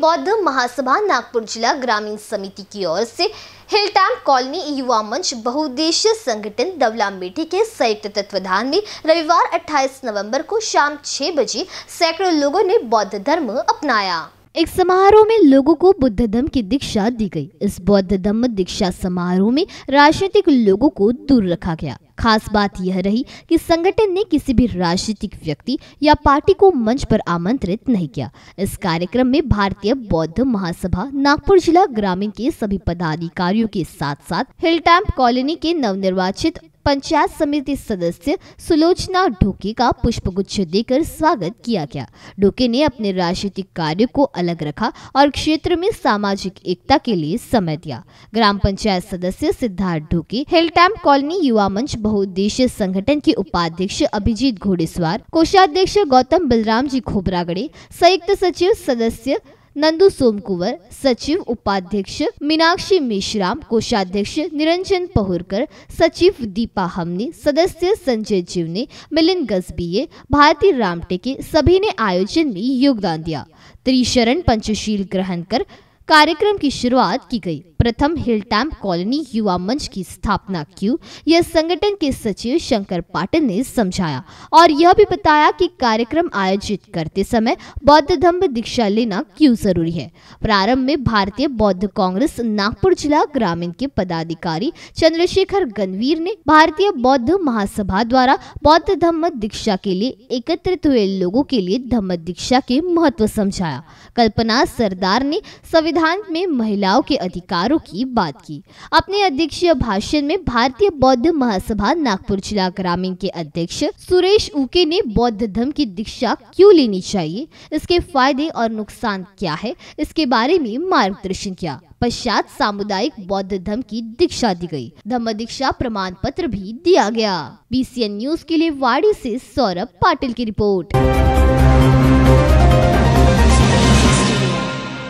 बौद्ध महासभा नागपुर जिला ग्रामीण समिति की ओर से हिलटैम कॉलोनी युवा मंच बहुउद्देशीय संगठन दवला मेठी के संयुक्त तत्वाधान में रविवार 28 नवंबर को शाम 6 बजे सैकड़ों लोगों ने बौद्ध धर्म अपनाया एक समारोह में लोगों को बुद्ध धर्म की दीक्षा दी गई इस बौद्ध धर्म दीक्षा समारोह में राजनीतिक लोगों को दूर रखा गया खास बात यह रही कि संगठन ने किसी भी राजनीतिक व्यक्ति या पार्टी को मंच पर आमंत्रित नहीं किया इस कार्यक्रम में भारतीय बौद्ध महासभा नागपुर जिला ग्रामीण के सभी पदाधिकारियों के साथ साथ हिल टैंप कॉलोनी के नवनिर्वाचित पंचायत समिति सदस्य सुलोचना ढोके का पुष्पगुच्छ देकर स्वागत किया गया ढोके ने अपने राजनीतिक कार्य को अलग रखा और क्षेत्र में सामाजिक एकता के लिए समय दिया ग्राम पंचायत सदस्य सिद्धार्थ ढोके हेलटैम कॉलोनी युवा मंच बहुउद्देशीय संगठन के उपाध्यक्ष अभिजीत घोड़ेस्वार कोषाध्यक्ष गौतम बलराम जी खोबरागड़े संयुक्त सचिव सदस्य नंदू सोमकुवर सचिव उपाध्यक्ष मीनाक्षी मिश्राम कोषाध्यक्ष निरंजन पहुरकर सचिव दीपा हमने सदस्य संजय जीवनी ने मिलिन गजबीये भारती रामटेके सभी ने आयोजन में योगदान दिया त्रिशरण पंचशील ग्रहण कर कार्यक्रम की शुरुआत की गई प्रथम हिल टैंप कॉलोनी युवा मंच की स्थापना क्यों यह संगठन के सचिव शंकर पाटिल ने समझाया और यह भी बताया कि कार्यक्रम आयोजित करते समय बौद्ध धम्म दीक्षा लेना क्यों जरूरी है प्रारंभ में भारतीय बौद्ध कांग्रेस नागपुर जिला ग्रामीण के पदाधिकारी चंद्रशेखर गणवीर ने भारतीय बौद्ध महासभा द्वारा बौद्ध धम्म दीक्षा के लिए एकत्रित हुए लोगों के लिए धम्म दीक्षा के महत्व समझाया कल्पना सरदार ने संविधान संविधान में महिलाओं के अधिकारों की बात की अपने अध्यक्षीय भाषण में भारतीय बौद्ध महासभा नागपुर जिला ग्रामीण के अध्यक्ष सुरेश उके ने बौद्ध धर्म की दीक्षा क्यों लेनी चाहिए इसके फायदे और नुकसान क्या है इसके बारे में मार्गदर्शन किया पश्चात सामुदायिक बौद्ध धर्म की दीक्षा दी गई धम्म दीक्षा प्रमाण पत्र भी दिया गया बी न्यूज के लिए वाड़ी ऐसी सौरभ पाटिल की रिपोर्ट